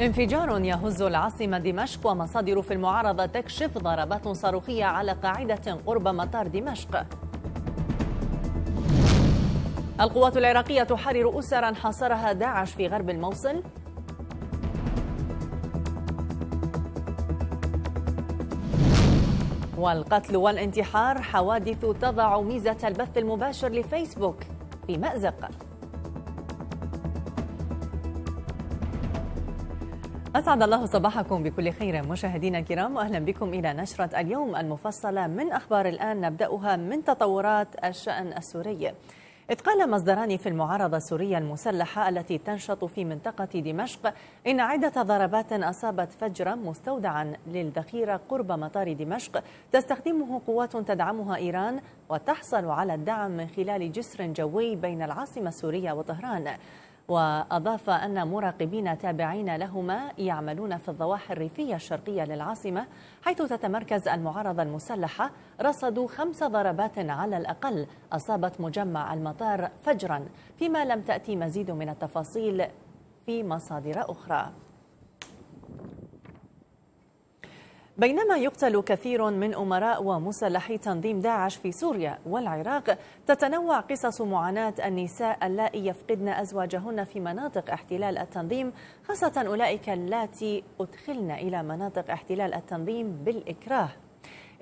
انفجار يهز العاصمة دمشق ومصادر في المعارضة تكشف ضربات صاروخية على قاعدة قرب مطار دمشق القوات العراقية تحرر أسرا حاصرها داعش في غرب الموصل والقتل والانتحار حوادث تضع ميزة البث المباشر لفيسبوك في مأزق أسعد الله صباحكم بكل خير مشاهدينا الكرام وأهلا بكم إلى نشرة اليوم المفصلة من أخبار الآن نبدأها من تطورات الشأن السوري إذ قال مصدران في المعارضة السورية المسلحة التي تنشط في منطقة دمشق إن عدة ضربات أصابت فجرا مستودعا للذخيرة قرب مطار دمشق تستخدمه قوات تدعمها إيران وتحصل على الدعم من خلال جسر جوي بين العاصمة السورية وطهران وأضاف أن مراقبين تابعين لهما يعملون في الضواحي الريفية الشرقية للعاصمة حيث تتمركز المعارضة المسلحة رصدوا خمس ضربات على الأقل أصابت مجمع المطار فجرا فيما لم تأتي مزيد من التفاصيل في مصادر أخرى بينما يقتل كثير من أمراء ومسلحي تنظيم داعش في سوريا والعراق تتنوع قصص معاناة النساء اللائي يفقدن أزواجهن في مناطق احتلال التنظيم خاصة أولئك اللاتي أدخلن إلى مناطق احتلال التنظيم بالإكراه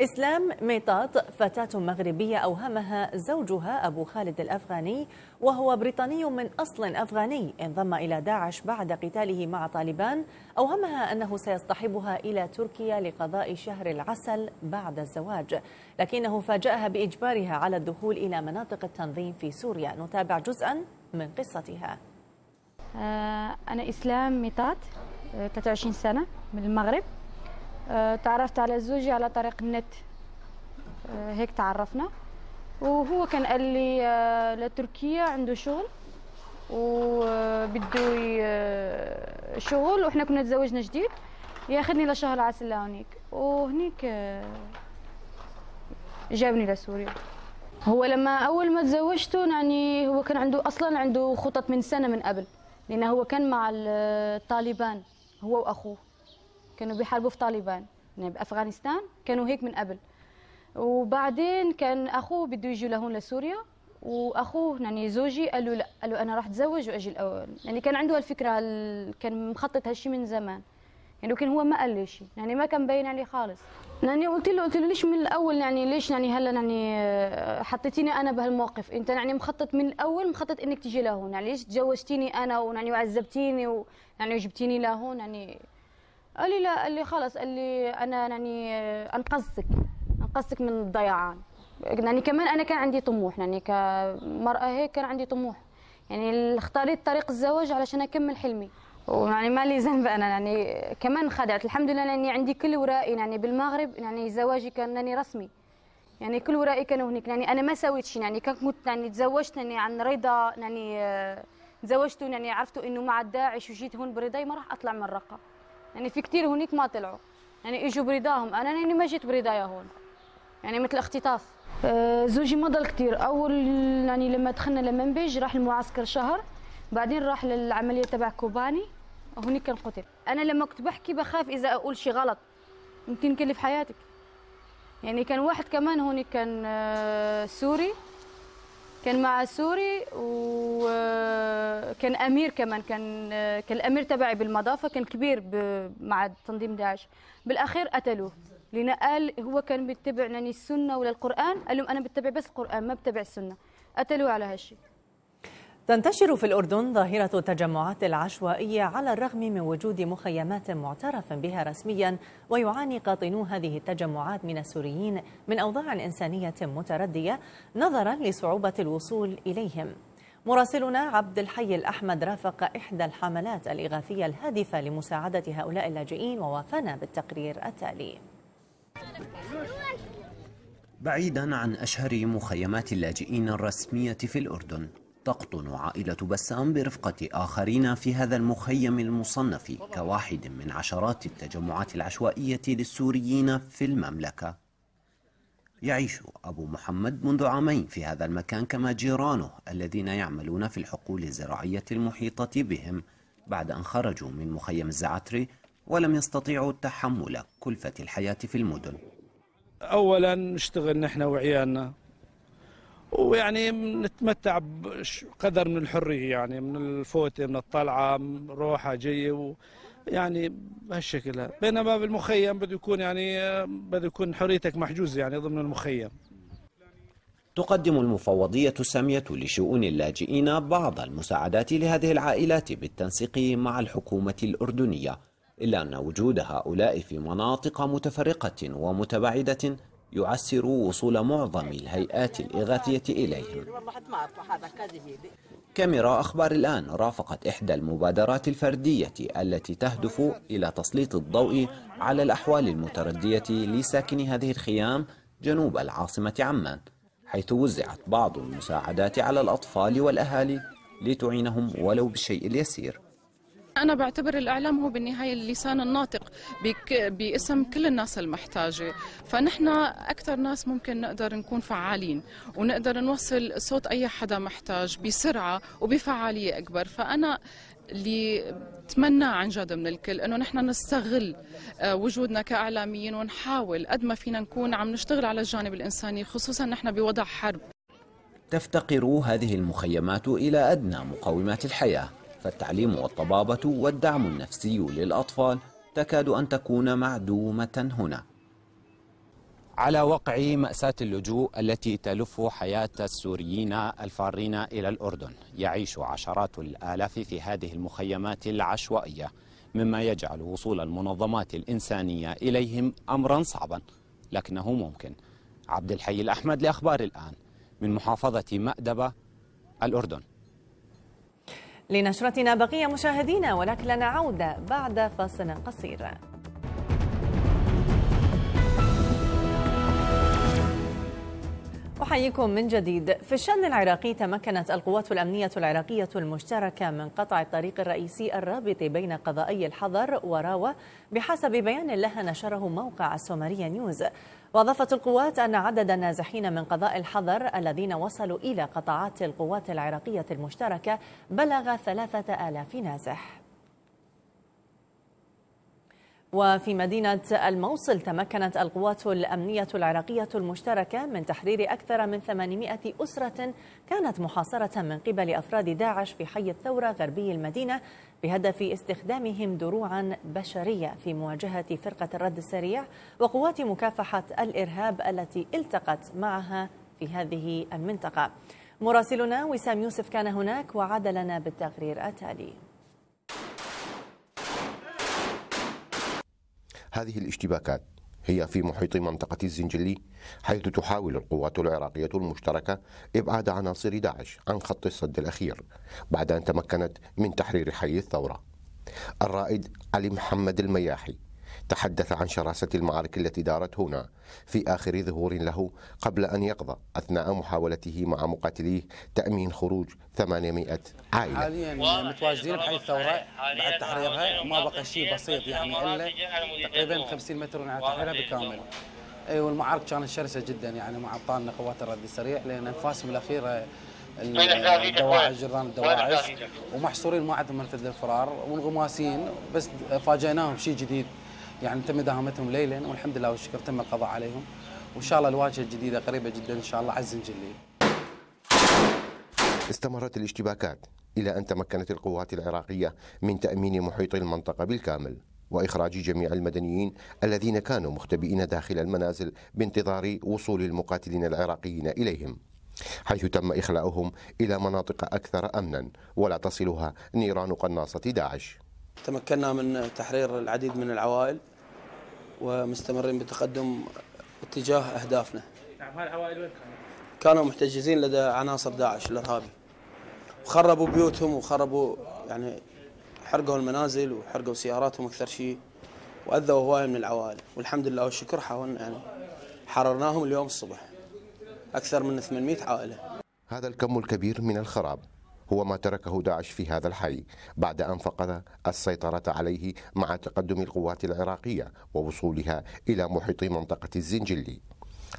إسلام ميطاط فتاة مغربية أوهمها زوجها أبو خالد الأفغاني وهو بريطاني من أصل أفغاني انضم إلى داعش بعد قتاله مع طالبان أوهمها أنه سيصطحبها إلى تركيا لقضاء شهر العسل بعد الزواج لكنه فاجأها بإجبارها على الدخول إلى مناطق التنظيم في سوريا نتابع جزءا من قصتها آه، أنا إسلام ميطاط 23 آه، سنة من المغرب تعرفت على زوجي على طريق النت آه، هيك تعرفنا وهو كان قال لي آه، لتركيا عنده شغل وبده آه، شغل وإحنا كنا تزوجنا جديد ياخذني لشهر عسل هونيك وهنيك جابني لسوريا هو لما اول ما تزوجته يعني هو كان عنده اصلا عنده خطط من سنه من قبل لانه هو كان مع الطالبان هو واخوه كانوا بيحاربوا في طالبان يعني بافغانستان كانوا هيك من قبل وبعدين كان اخوه بده يجي لهون لسوريا واخوه يعني زوجي قال له لا قال له انا راح اتزوج واجي الاول يعني كان عنده الفكره كان مخطط هالشيء من زمان يعني لكن هو ما قال لي شيء يعني ما كان باين عليه خالص يعني قلت له قلت له ليش من الاول يعني ليش يعني هلا يعني آه، حطيتيني انا بهالموقف انت يعني مخطط من الاول مخطط انك تجي لهون يعني ليش تزوجتيني انا ويعني وعذبتيني ويعني وجبتيني لهون يعني قال لي لا قال لي خلص قال لي انا يعني آه، انقذتك انقذتك من الضياعان يعني كمان انا كان عندي طموح يعني كمراه هيك كان عندي طموح يعني اختاريت طريق الزواج علشان اكمل حلمي ويعني ما لي ذنب انا يعني كمان خدعت الحمد لله اني يعني عندي كل ورائي يعني بالمغرب يعني زواجي كان يعني رسمي يعني كل ورائي كانوا هناك يعني انا ما سويت شيء يعني كنت يعني تزوجت يعني عن رضا يعني آه، تزوجت يعني عرفتوا انه مع داعش وجيت هون برضاي ما راح اطلع من الرقه يعني في كثير هونيك ما طلعوا يعني اجوا برضاهم انا يعني ما جيت برضايا هون يعني مثل اختطاف آه، زوجي ما ضل كثير اول يعني لما دخلنا لمنبج راح المعسكر شهر بعدين راح للعمليه تبع كوباني هونيك كان قتل انا لما كنت بحكي بخاف اذا اقول شيء غلط يمكن كلف حياتك يعني كان واحد كمان هونيك كان آه، سوري كان مع سوري وكان امير كمان كان كان الامير تبعي بالمضافه كان كبير مع تنظيم داعش بالاخير قتلوه لان قال هو كان بيتبع يعني السنه ولا القران قال لهم انا بتبع بس القران ما بتبع السنه قتلوه على هالشيء تنتشر في الأردن ظاهرة التجمعات العشوائية على الرغم من وجود مخيمات معترف بها رسميا ويعاني قاطنو هذه التجمعات من السوريين من أوضاع إنسانية متردية نظرا لصعوبة الوصول إليهم مراسلنا عبد الحي الأحمد رافق إحدى الحملات الإغاثية الهادفة لمساعدة هؤلاء اللاجئين ووافانا بالتقرير التالي بعيدا عن أشهر مخيمات اللاجئين الرسمية في الأردن تقطن عائلة بسام برفقة آخرين في هذا المخيم المصنف كواحد من عشرات التجمعات العشوائية للسوريين في المملكة يعيش أبو محمد منذ عامين في هذا المكان كما جيرانه الذين يعملون في الحقول الزراعية المحيطة بهم بعد أن خرجوا من مخيم الزعتري ولم يستطيعوا تحمل كلفة الحياة في المدن أولا نشتغل نحن وعيالنا ويعني نتمتع بقدر من الحريه يعني من الفوته من الطلعه روحه جايه و يعني بهالشكل هذا بينما بالمخيم بده يكون يعني بده يكون حريتك محجوزه يعني ضمن المخيم تقدم المفوضية السامية لشؤون اللاجئين بعض المساعدات لهذه العائلات بالتنسيق مع الحكومة الأردنية إلا أن وجود هؤلاء في مناطق متفرقة ومتباعدة يعسر وصول معظم الهيئات الإغاثية إليهم كاميرا أخبار الآن رافقت إحدى المبادرات الفردية التي تهدف إلى تسليط الضوء على الأحوال المتردية لساكني هذه الخيام جنوب العاصمة عمان حيث وزعت بعض المساعدات على الأطفال والأهالي لتعينهم ولو بالشيء اليسير أنا بعتبر الإعلام هو بالنهاية اللسان الناطق باسم كل الناس المحتاجة فنحن أكثر ناس ممكن نقدر نكون فعالين ونقدر نوصل صوت أي حدا محتاج بسرعة وبفعالية أكبر فأنا اللي تمنى عن جد من الكل انه نحن نستغل آه، وجودنا كاعلاميين ونحاول قد ما فينا نكون عم نشتغل على الجانب الانساني خصوصا نحن بوضع حرب تفتقر هذه المخيمات الى ادنى مقومات الحياه فالتعليم والطبابة والدعم النفسي للأطفال تكاد أن تكون معدومة هنا على وقع مأساة اللجوء التي تلف حياة السوريين الفارين إلى الأردن يعيش عشرات الآلاف في هذه المخيمات العشوائية مما يجعل وصول المنظمات الإنسانية إليهم أمرا صعبا لكنه ممكن عبد الحي الأحمد لأخبار الآن من محافظة مأدبة الأردن لنشرتنا بقية مشاهدينا ولكن لنا عودة بعد فاصل قصير أحييكم من جديد في الشأن العراقي تمكنت القوات الأمنية العراقية المشتركة من قطع الطريق الرئيسي الرابط بين قضائي الحضر وراوة بحسب بيان لها نشره موقع السومرية نيوز وأضافت القوات أن عدد النازحين من قضاء الحظر الذين وصلوا إلى قطاعات القوات العراقية المشتركة بلغ ثلاثة آلاف نازح وفي مدينة الموصل تمكنت القوات الأمنية العراقية المشتركة من تحرير أكثر من 800 أسرة كانت محاصرة من قبل أفراد داعش في حي الثورة غربي المدينة بهدف استخدامهم دروعا بشرية في مواجهة فرقة الرد السريع وقوات مكافحة الإرهاب التي التقت معها في هذه المنطقة مراسلنا وسام يوسف كان هناك وعاد لنا بالتقرير التالي هذه الاشتباكات هي في محيط منطقة الزنجلي حيث تحاول القوات العراقية المشتركة إبعاد عناصر داعش عن خط الصد الأخير بعد أن تمكنت من تحرير حي الثورة الرائد علي محمد المياحي تحدث عن شراسة المعارك التي دارت هنا في آخر ظهور له قبل أن يقضى أثناء محاولته مع مقاتليه تأمين خروج 800 عائلة حاليا متواجدين بحي الثورة بعد تحريرها ما بقى شيء بسيط يعني إلا تقريبا 50 متر من تحريرها بكامل ايوه المعارك كانت شرسه جدا يعني مع ابطالنا قوات الرد السريع لان انفاسهم الاخيره الدواعش جيران الدواعش ومحصورين ما عندهم منفذ للفرار وانغماسين بس فاجئناهم شيء جديد يعني تم مداهمتهم ليلا والحمد لله والشكر تم القضاء عليهم وان شاء الله الواجهه الجديده قريبه جدا ان شاء الله عز جلي استمرت الاشتباكات الى ان تمكنت القوات العراقيه من تامين محيط المنطقه بالكامل واخراج جميع المدنيين الذين كانوا مختبئين داخل المنازل بانتظار وصول المقاتلين العراقيين اليهم. حيث تم إخلاؤهم إلى مناطق أكثر أمنا ولا تصلها نيران قناصة داعش تمكنا من تحرير العديد من العوائل ومستمرين بتقدم اتجاه اهدافنا. نعم هالعوائل وين كانوا؟ كانوا محتجزين لدى عناصر داعش الارهابي. وخربوا بيوتهم وخربوا يعني حرقوا المنازل وحرقوا سياراتهم اكثر شيء واذوا هوايه من العوائل والحمد لله والشكر حاولنا يعني حررناهم اليوم الصبح اكثر من 800 عائله. هذا الكم الكبير من الخراب هو ما تركه داعش في هذا الحي بعد أن فقد السيطرة عليه مع تقدم القوات العراقية ووصولها إلى محيط منطقة الزنجلي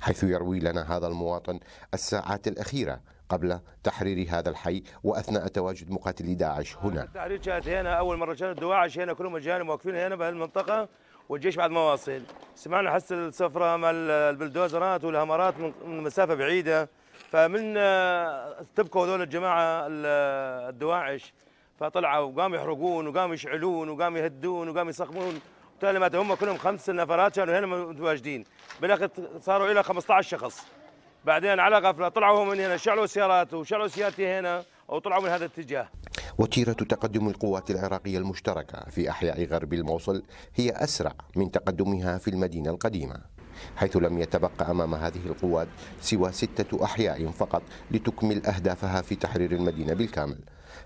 حيث يروي لنا هذا المواطن الساعات الأخيرة قبل تحرير هذا الحي واثناء تواجد مقاتلي داعش هنا. التحرير كانت هنا اول مره كانت دواعش هنا كلهم اجانب واقفين هنا بهالمنطقه والجيش بعد ما واصل. سمعنا حس السفره مال البلدوزرات والهمرات من مسافه بعيده فمن آه، تبكوا هذول الجماعه آه، الدواعش فطلعوا وقاموا يحرقون وقاموا يشعلون وقاموا يهدون وقاموا يصخمون وبالتالي مات هم كلهم خمس نفرات كانوا هنا متواجدين بالاخر صاروا الى 15 شخص بعدين على غفله طلعوا هم من هنا شعلوا سيارات وشعلوا سيارتي هنا وطلعوا من هذا الاتجاه وتيرة تقدم القوات العراقية المشتركة في أحياء غرب الموصل هي أسرع من تقدمها في المدينة القديمة حيث لم يتبقى أمام هذه القوات سوى ستة أحياء فقط لتكمل أهدافها في تحرير المدينة بالكامل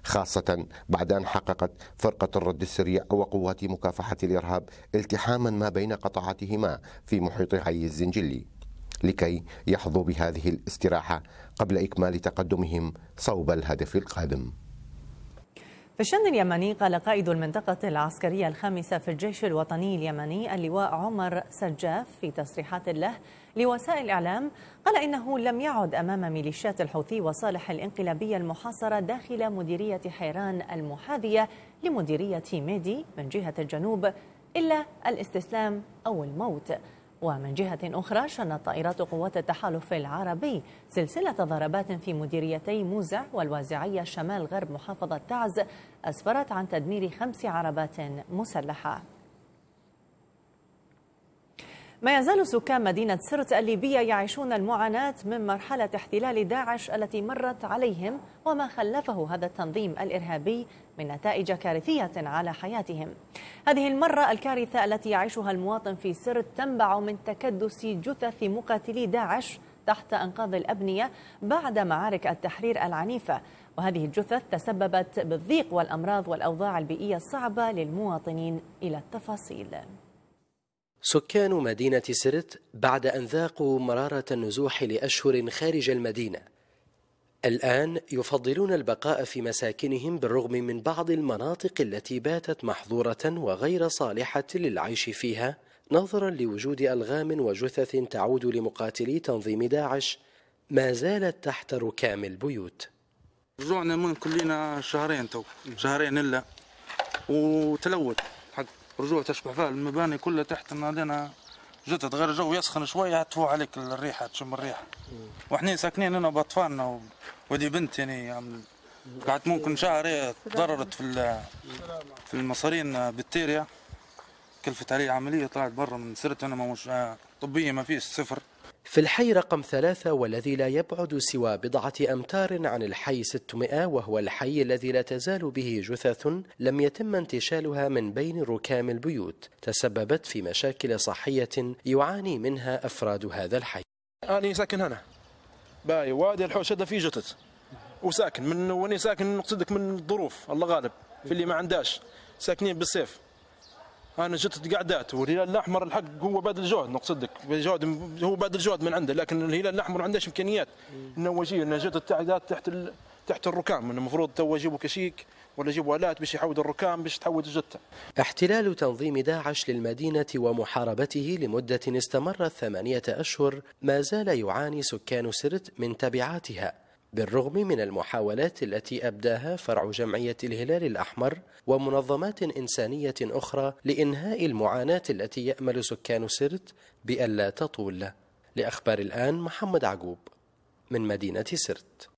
خاصة بعد أن حققت فرقة الرد السريع وقوات مكافحة الإرهاب التحاما ما بين قطعتهما في محيط حي الزنجلي لكي يحظوا بهذه الاستراحة قبل إكمال تقدمهم صوب الهدف القادم في الشن اليمني قال قائد المنطقة العسكرية الخامسة في الجيش الوطني اليمني اللواء عمر سجاف في تصريحات له لوسائل الإعلام قال إنه لم يعد أمام ميليشيات الحوثي وصالح الانقلابية المحاصرة داخل مديرية حيران المحاذية لمديرية ميدي من جهة الجنوب إلا الاستسلام أو الموت ومن جهة أخرى شنت طائرات قوات التحالف العربي سلسلة ضربات في مديريتي موزع والوازعية شمال غرب محافظة تعز أسفرت عن تدمير خمس عربات مسلحة ما يزال سكان مدينة سرت الليبية يعيشون المعاناة من مرحلة احتلال داعش التي مرت عليهم وما خلفه هذا التنظيم الإرهابي من نتائج كارثية على حياتهم هذه المرة الكارثة التي يعيشها المواطن في سرت تنبع من تكدس جثث مقاتلي داعش تحت أنقاض الأبنية بعد معارك التحرير العنيفة وهذه الجثث تسببت بالضيق والأمراض والأوضاع البيئية الصعبة للمواطنين إلى التفاصيل سكان مدينة سرت بعد أن ذاقوا مرارة النزوح لأشهر خارج المدينة الآن يفضلون البقاء في مساكنهم بالرغم من بعض المناطق التي باتت محظورة وغير صالحة للعيش فيها نظرا لوجود ألغام وجثث تعود لمقاتلي تنظيم داعش ما زالت تحت ركام البيوت رجوعنا من كلنا شهرين تو شهرين إلا وتلوث حق رجوع تشبح فيها المباني كلها تحت نادينا جات تغير الجو يسخن شويه تفوح عليك الريحه تشم الريحه وحنا ساكنين هنا باطفالنا ودي بنت يعني قعدت ممكن شهر تضررت في في المصارين آه، بالتيريا كلفت علي عمليه طلعت برا من سرت انا مش آه، طبيه ما فيش صفر في الحي رقم ثلاثة والذي لا يبعد سوى بضعة أمتار عن الحي 600 وهو الحي الذي لا تزال به جثث لم يتم انتشالها من بين ركام البيوت تسببت في مشاكل صحية يعاني منها أفراد هذا الحي أنا ساكن هنا باي وادي الحوش هذا فيه جثث وساكن من واني ساكن نقصدك من الظروف الله غالب في اللي ما عندهاش ساكنين بالسيف انا شفت قعدات والهلال الاحمر الحق هو بادل جهد نقصدك جهد هو بادل جهد من عنده لكن الهلال الاحمر ما عندهش امكانيات النواجيه انه جت التعداد تحت ال... تحت الركام المفروض تو يجيبوا كشيك ولا يجيبوا الات باش يحودوا الركام باش تحود الجته. احتلال تنظيم داعش للمدينه ومحاربته لمده استمرت ثمانيه اشهر ما زال يعاني سكان سرت من تبعاتها بالرغم من المحاولات التي أبداها فرع جمعية الهلال الأحمر ومنظمات إنسانية أخرى لإنهاء المعاناة التي يأمل سكان سرت بألا تطول لأخبار الآن محمد عقوب من مدينة سرت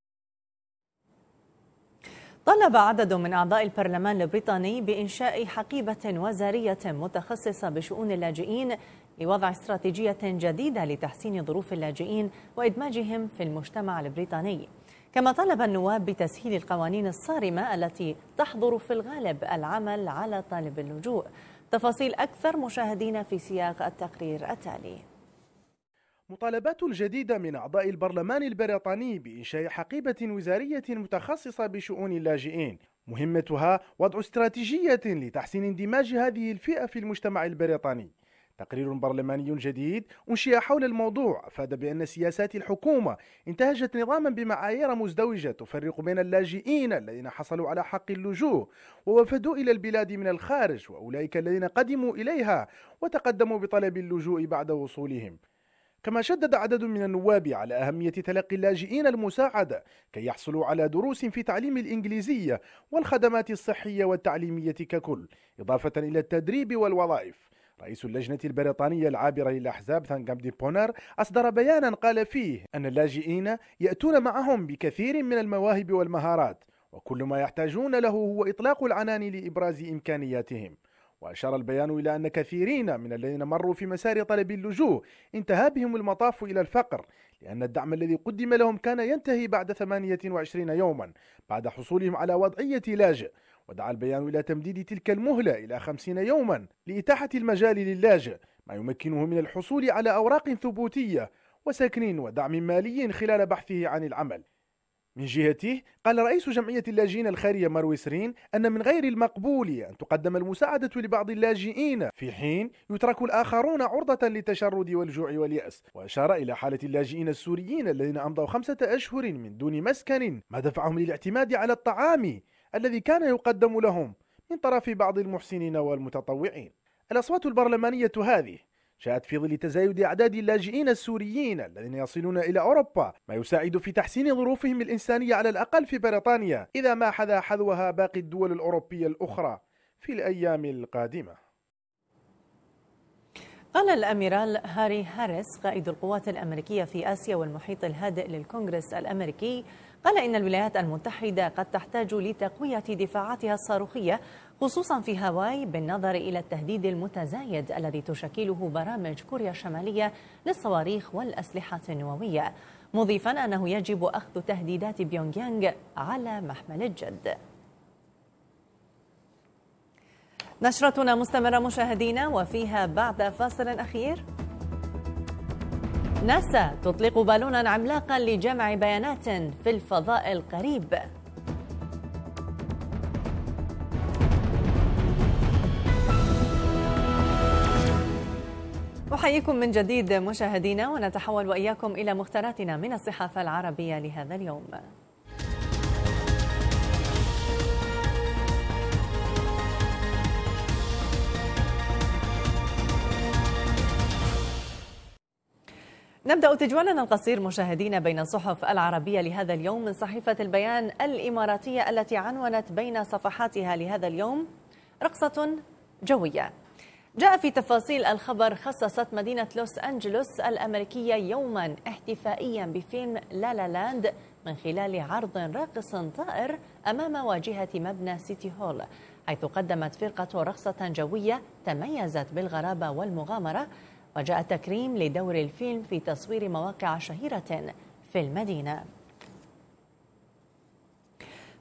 طلب عدد من أعضاء البرلمان البريطاني بإنشاء حقيبة وزارية متخصصة بشؤون اللاجئين لوضع استراتيجية جديدة لتحسين ظروف اللاجئين وإدماجهم في المجتمع البريطاني كما طالب النواب بتسهيل القوانين الصارمة التي تحظر في الغالب العمل على طالب اللجوء تفاصيل أكثر مشاهدينا في سياق التقرير التالي مطالبات الجديدة من أعضاء البرلمان البريطاني بإنشاء حقيبة وزارية متخصصة بشؤون اللاجئين مهمتها وضع استراتيجية لتحسين اندماج هذه الفئة في المجتمع البريطاني تقرير برلماني جديد أنشئ حول الموضوع أفاد بأن سياسات الحكومة انتهجت نظاما بمعايير مزدوجة تفرق بين اللاجئين الذين حصلوا على حق اللجوء ووفدوا إلى البلاد من الخارج وأولئك الذين قدموا إليها وتقدموا بطلب اللجوء بعد وصولهم كما شدد عدد من النواب على أهمية تلقي اللاجئين المساعدة كي يحصلوا على دروس في تعليم الإنجليزية والخدمات الصحية والتعليمية ككل إضافة إلى التدريب والوظائف رئيس اللجنة البريطانية العابرة للأحزاب ثانغام دي بونار أصدر بيانا قال فيه أن اللاجئين يأتون معهم بكثير من المواهب والمهارات وكل ما يحتاجون له هو إطلاق العنان لإبراز إمكانياتهم وأشار البيان إلى أن كثيرين من الذين مروا في مسار طلب اللجوء انتهى بهم المطاف إلى الفقر لأن الدعم الذي قدم لهم كان ينتهي بعد 28 يوما بعد حصولهم على وضعية لاجئ ودعا البيان إلى تمديد تلك المهلة إلى خمسين يوما لإتاحة المجال للاجئ ما يمكنه من الحصول على أوراق ثبوتية وسكن ودعم مالي خلال بحثه عن العمل من جهته قال رئيس جمعية اللاجئين الخيرية مروي سرين أن من غير المقبول أن تقدم المساعدة لبعض اللاجئين في حين يترك الآخرون عرضة للتشرد والجوع واليأس وأشار إلى حالة اللاجئين السوريين الذين أمضوا خمسة أشهر من دون مسكن ما دفعهم للاعتماد على الطعام الذي كان يقدم لهم من طرف بعض المحسنين والمتطوعين الأصوات البرلمانية هذه جاءت في ظل تزايد أعداد اللاجئين السوريين الذين يصلون إلى أوروبا ما يساعد في تحسين ظروفهم الإنسانية على الأقل في بريطانيا إذا ما حذا حذوها باقي الدول الأوروبية الأخرى في الأيام القادمة قال الأميرال هاري هاريس قائد القوات الأمريكية في آسيا والمحيط الهادئ للكونغرس الأمريكي قال إن الولايات المتحدة قد تحتاج لتقوية دفاعاتها الصاروخية خصوصا في هاواي بالنظر إلى التهديد المتزايد الذي تشكله برامج كوريا الشمالية للصواريخ والأسلحة النووية مضيفا أنه يجب أخذ تهديدات بيونغيانغ على محمل الجد نشرتنا مستمرة مشاهدينا وفيها بعد فاصل أخير ناسا تطلق بالونا عملاقا لجمع بيانات في الفضاء القريب أحييكم من جديد مشاهدينا ونتحول وإياكم إلى مختاراتنا من الصحافة العربية لهذا اليوم نبدأ تجوالنا القصير مشاهدينا بين الصحف العربية لهذا اليوم من صحيفة البيان الإماراتية التي عنونت بين صفحاتها لهذا اليوم رقصة جوية جاء في تفاصيل الخبر خصصت مدينة لوس أنجلوس الأمريكية يوما احتفائيا بفيلم لا لا لاند من خلال عرض راقص طائر أمام واجهة مبنى سيتي هول حيث قدمت فرقة رقصة جوية تميزت بالغرابة والمغامرة وجاء التكريم لدور الفيلم في تصوير مواقع شهيرة في المدينة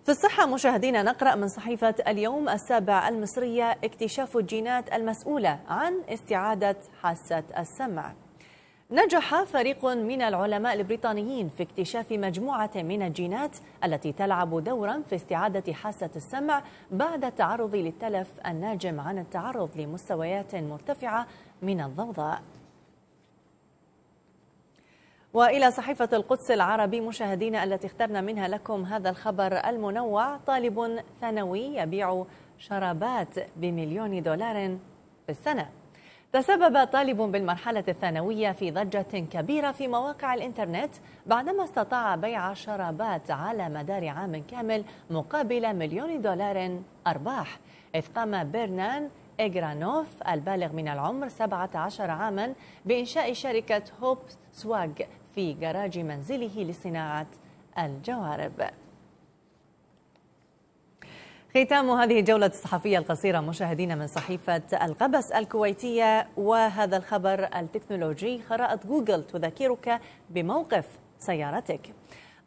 في الصحة مشاهدينا نقرأ من صحيفة اليوم السابع المصرية اكتشاف الجينات المسؤولة عن استعادة حاسة السمع نجح فريق من العلماء البريطانيين في اكتشاف مجموعة من الجينات التي تلعب دورا في استعادة حاسة السمع بعد التعرض للتلف الناجم عن التعرض لمستويات مرتفعة من الضوضاء والى صحيفه القدس العربي مشاهدينا التي اخترنا منها لكم هذا الخبر المنوع طالب ثانوي يبيع شرابات بمليون دولار في السنه تسبب طالب بالمرحلة الثانوية في ضجة كبيرة في مواقع الإنترنت بعدما استطاع بيع شرابات على مدار عام كامل مقابل مليون دولار أرباح إذ قام برنان إيغرانوف البالغ من العمر 17 عاما بإنشاء شركة هوب سواغ في جراج منزله لصناعة الجوارب ختام هذه الجولة الصحفية القصيرة مشاهدينا من صحيفة القبس الكويتية وهذا الخبر التكنولوجي خرائط جوجل تذكرك بموقف سيارتك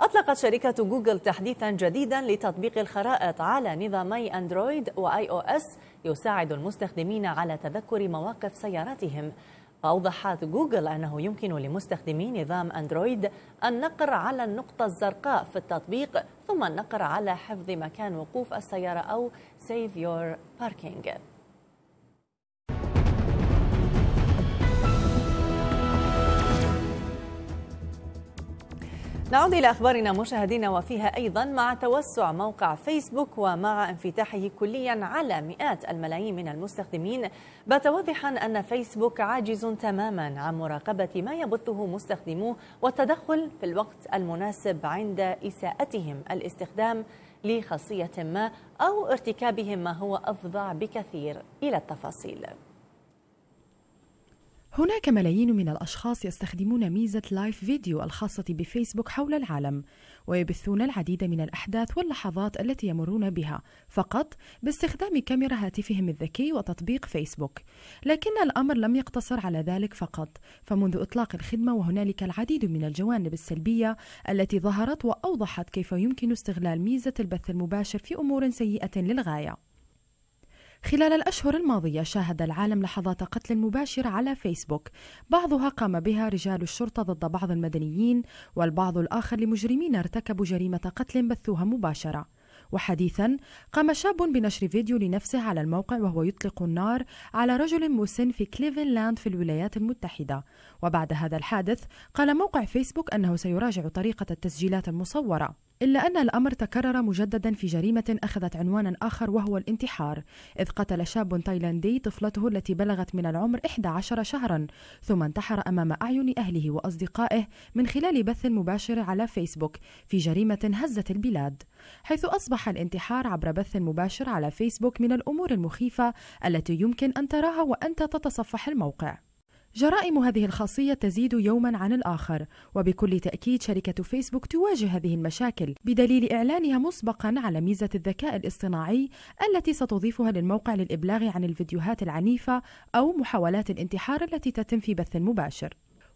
أطلقت شركة جوجل تحديثا جديدا لتطبيق الخرائط على نظامي أندرويد وآي أو إس يساعد المستخدمين على تذكر مواقف سياراتهم وأوضحت جوجل أنه يمكن لمستخدمي نظام أندرويد النقر على النقطة الزرقاء في التطبيق ثم النقر على حفظ مكان وقوف السيارة أو Save Your Parking نعود إلى أخبارنا مشاهدينا وفيها أيضا مع توسع موقع فيسبوك ومع انفتاحه كليا على مئات الملايين من المستخدمين بات واضحا أن فيسبوك عاجز تماما عن مراقبة ما يبثه مستخدموه والتدخل في الوقت المناسب عند إساءتهم الاستخدام لخاصية ما أو ارتكابهم ما هو أفظع بكثير إلى التفاصيل هناك ملايين من الأشخاص يستخدمون ميزة لايف فيديو الخاصة بفيسبوك حول العالم ويبثون العديد من الأحداث واللحظات التي يمرون بها فقط باستخدام كاميرا هاتفهم الذكي وتطبيق فيسبوك لكن الأمر لم يقتصر على ذلك فقط فمنذ إطلاق الخدمة وهنالك العديد من الجوانب السلبية التي ظهرت وأوضحت كيف يمكن استغلال ميزة البث المباشر في أمور سيئة للغاية خلال الأشهر الماضية شاهد العالم لحظات قتل مباشرة على فيسبوك بعضها قام بها رجال الشرطة ضد بعض المدنيين والبعض الآخر لمجرمين ارتكبوا جريمة قتل بثوها مباشرة وحديثا قام شاب بنشر فيديو لنفسه على الموقع وهو يطلق النار على رجل مسن في كليفنلاند في الولايات المتحدة وبعد هذا الحادث قال موقع فيسبوك أنه سيراجع طريقة التسجيلات المصورة إلا أن الأمر تكرر مجددا في جريمة أخذت عنوانا آخر وهو الانتحار إذ قتل شاب تايلاندي طفلته التي بلغت من العمر 11 شهرا ثم انتحر أمام أعين أهله وأصدقائه من خلال بث مباشر على فيسبوك في جريمة هزت البلاد حيث أصبح الانتحار عبر بث مباشر على فيسبوك من الأمور المخيفة التي يمكن أن تراها وأنت تتصفح الموقع جرائم هذه الخاصية تزيد يوما عن الآخر وبكل تأكيد شركة فيسبوك تواجه هذه المشاكل بدليل إعلانها مسبقا على ميزة الذكاء الاصطناعي التي ستضيفها للموقع للإبلاغ عن الفيديوهات العنيفة أو محاولات الانتحار التي تتم في بث مباشر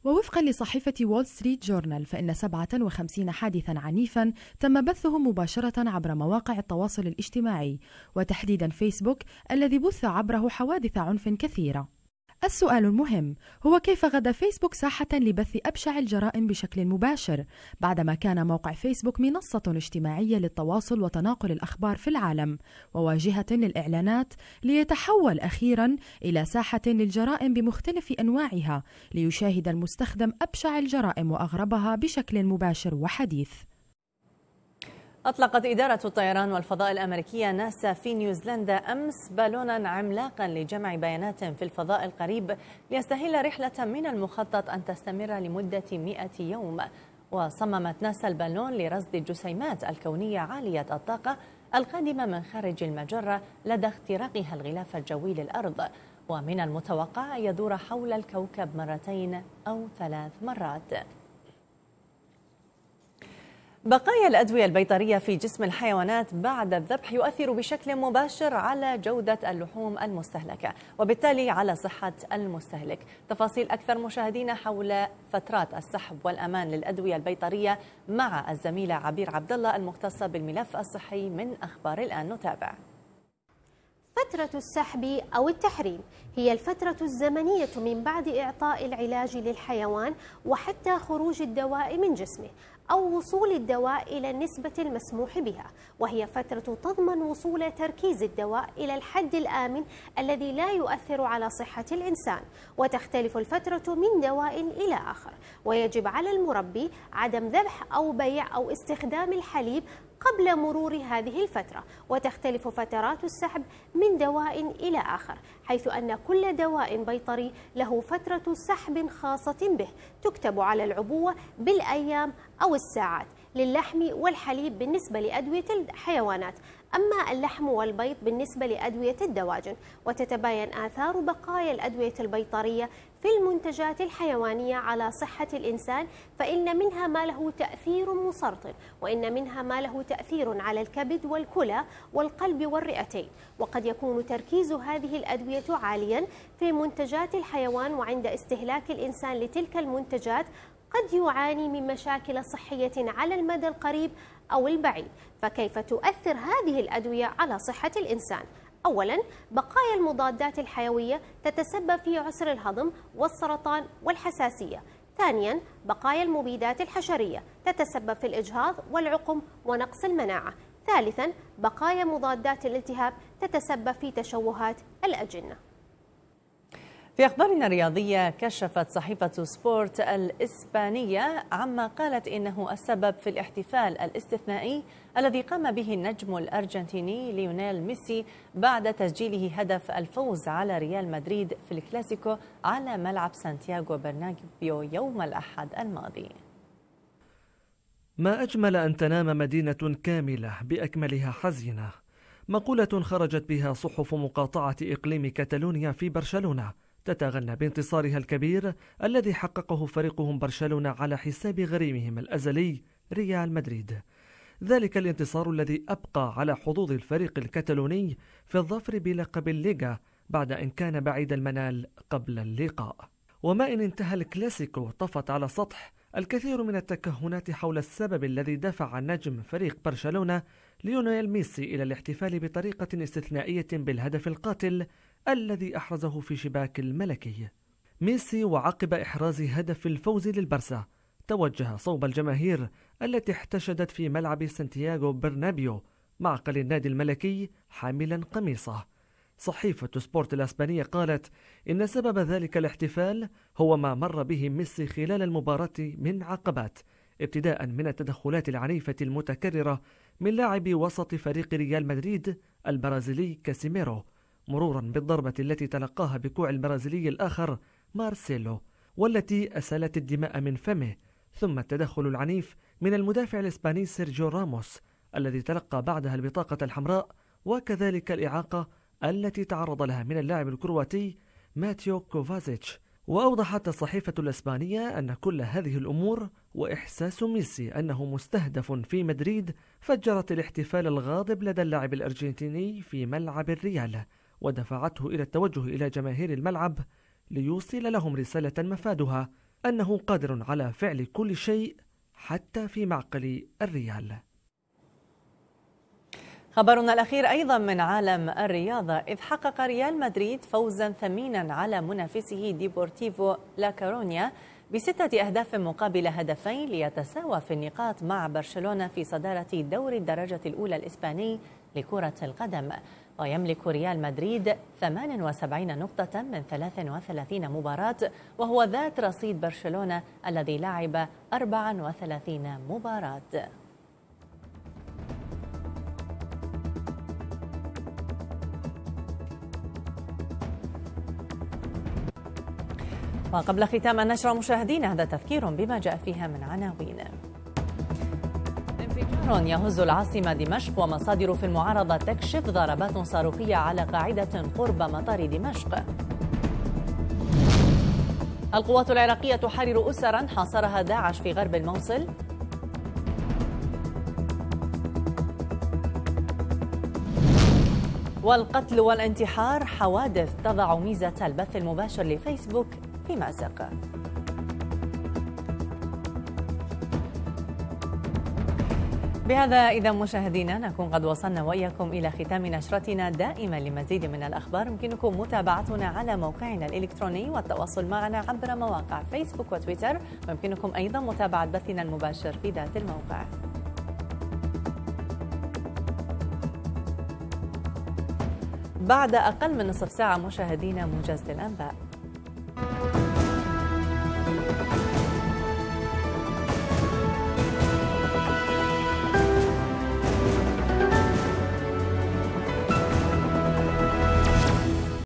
ووفقا لصحيفة وول ستريت جورنال فإن 57 حادثا عنيفا تم بثهم مباشرة عبر مواقع التواصل الاجتماعي وتحديدا فيسبوك الذي بث عبره حوادث عنف كثيرة السؤال المهم هو كيف غدا فيسبوك ساحة لبث أبشع الجرائم بشكل مباشر بعدما كان موقع فيسبوك منصة اجتماعية للتواصل وتناقل الأخبار في العالم وواجهة للإعلانات ليتحول أخيرا إلى ساحة للجرائم بمختلف أنواعها ليشاهد المستخدم أبشع الجرائم وأغربها بشكل مباشر وحديث أطلقت إدارة الطيران والفضاء الأمريكية ناسا في نيوزيلندا أمس بالونا عملاقا لجمع بيانات في الفضاء القريب ليستهل رحلة من المخطط أن تستمر لمدة 100 يوم وصممت ناسا البالون لرصد الجسيمات الكونية عالية الطاقة القادمة من خارج المجرة لدى اختراقها الغلاف الجوي للأرض ومن المتوقع أن يدور حول الكوكب مرتين أو ثلاث مرات بقايا الأدوية البيطرية في جسم الحيوانات بعد الذبح يؤثر بشكل مباشر على جودة اللحوم المستهلكة وبالتالي على صحة المستهلك تفاصيل أكثر مشاهدينا حول فترات السحب والأمان للأدوية البيطرية مع الزميلة عبير عبدالله المختصة بالملف الصحي من أخبار الآن نتابع فترة السحب أو التحريم هي الفترة الزمنية من بعد إعطاء العلاج للحيوان وحتى خروج الدواء من جسمه أو وصول الدواء إلى النسبة المسموح بها وهي فترة تضمن وصول تركيز الدواء إلى الحد الآمن الذي لا يؤثر على صحة الإنسان وتختلف الفترة من دواء إلى آخر ويجب على المربي عدم ذبح أو بيع أو استخدام الحليب قبل مرور هذه الفترة وتختلف فترات السحب من دواء إلى آخر حيث أن كل دواء بيطري له فترة سحب خاصة به تكتب على العبوة بالأيام أو الساعات للحم والحليب بالنسبة لأدوية الحيوانات أما اللحم والبيض بالنسبة لأدوية الدواجن وتتباين آثار بقايا الأدوية البيطرية في المنتجات الحيوانية على صحة الإنسان فإن منها ما له تأثير مسرطن وإن منها ما له تأثير على الكبد والكلى والقلب والرئتين وقد يكون تركيز هذه الأدوية عاليا في منتجات الحيوان وعند استهلاك الإنسان لتلك المنتجات قد يعاني من مشاكل صحية على المدى القريب أو البعيد فكيف تؤثر هذه الأدوية على صحة الإنسان؟ أولا بقايا المضادات الحيوية تتسبب في عسر الهضم والسرطان والحساسية ثانيا بقايا المبيدات الحشرية تتسبب في الإجهاض والعقم ونقص المناعة ثالثا بقايا مضادات الالتهاب تتسبب في تشوهات الأجنة في أخبارنا الرياضية كشفت صحيفة سبورت الإسبانية عما قالت إنه السبب في الاحتفال الاستثنائي الذي قام به النجم الأرجنتيني ليونيل ميسي بعد تسجيله هدف الفوز على ريال مدريد في الكلاسيكو على ملعب سانتياغو برنابيو يوم الأحد الماضي ما أجمل أن تنام مدينة كاملة بأكملها حزينة مقولة خرجت بها صحف مقاطعة إقليم كاتالونيا في برشلونة تتغنى بانتصارها الكبير الذي حققه فريقهم برشلونة على حساب غريمهم الأزلي ريال مدريد ذلك الانتصار الذي أبقى على حظوظ الفريق الكتالوني في الظفر بلقب الليغا بعد أن كان بعيد المنال قبل اللقاء وما إن انتهى الكلاسيكو طفت على سطح الكثير من التكهنات حول السبب الذي دفع نجم فريق برشلونة ليونيل ميسي إلى الاحتفال بطريقة استثنائية بالهدف القاتل الذي أحرزه في شباك الملكي ميسي وعقب إحراز هدف الفوز للبرسا توجه صوب الجماهير التي احتشدت في ملعب سانتياغو برنابيو معقل النادي الملكي حاملا قميصه صحيفة سبورت الأسبانية قالت إن سبب ذلك الاحتفال هو ما مر به ميسي خلال المباراة من عقبات ابتداء من التدخلات العنيفة المتكررة من لاعب وسط فريق ريال مدريد البرازيلي كاسيميرو مرورا بالضربة التي تلقاها بكوع البرازيلي الآخر مارسيلو والتي أسالت الدماء من فمه ثم التدخل العنيف من المدافع الإسباني سيرجيو راموس الذي تلقى بعدها البطاقة الحمراء وكذلك الإعاقة التي تعرض لها من اللاعب الكرواتي ماتيو كوفازيتش وأوضحت الصحيفة الإسبانية أن كل هذه الأمور وإحساس ميسي أنه مستهدف في مدريد فجرت الاحتفال الغاضب لدى اللاعب الأرجنتيني في ملعب الريال ودفعته إلى التوجه إلى جماهير الملعب ليوصل لهم رسالة مفادها أنه قادر على فعل كل شيء حتى في معقل الريال خبرنا الأخير أيضا من عالم الرياضة إذ حقق ريال مدريد فوزا ثمينا على منافسه ديبورتيفو لاكارونيا بستة أهداف مقابل هدفين ليتساوى في النقاط مع برشلونة في صدارة دوري الدرجة الأولى الإسباني لكرة القدم ويملك ريال مدريد 78 نقطة من 33 مباراة وهو ذات رصيد برشلونة الذي لعب 34 مباراة وقبل ختام النشرة مشاهدينا هذا تذكير بما جاء فيها من عناوين حر يهز العاصمة دمشق ومصادر في المعارضة تكشف ضربات صاروخية على قاعدة قرب مطار دمشق القوات العراقية تحرر أسرا حاصرها داعش في غرب الموصل والقتل والانتحار حوادث تضع ميزة البث المباشر لفيسبوك في مأزق بهذا إذا مشاهدينا نكون قد وصلنا وإياكم إلى ختام نشرتنا دائما لمزيد من الأخبار يمكنكم متابعتنا على موقعنا الإلكتروني والتواصل معنا عبر مواقع فيسبوك وتويتر ويمكنكم أيضا متابعة بثنا المباشر في ذات الموقع بعد أقل من نصف ساعة مشاهدينا موجز الأنباء